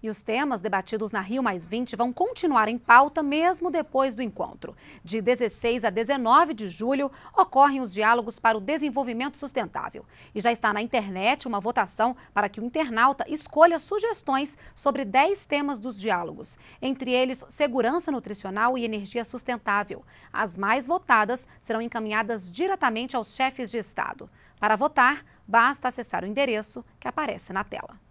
E os temas debatidos na Rio vão continuar em pauta mesmo depois do encontro. De 16 a 19 de julho, ocorrem os diálogos para o desenvolvimento sustentável. E já está na internet uma votação para que o internauta escolha sugestões sobre 10 temas dos diálogos, entre eles segurança nutricional e energia sustentável. As mais votadas serão encaminhadas diretamente aos chefes de Estado. Para votar, basta acessar o endereço que aparece na tela.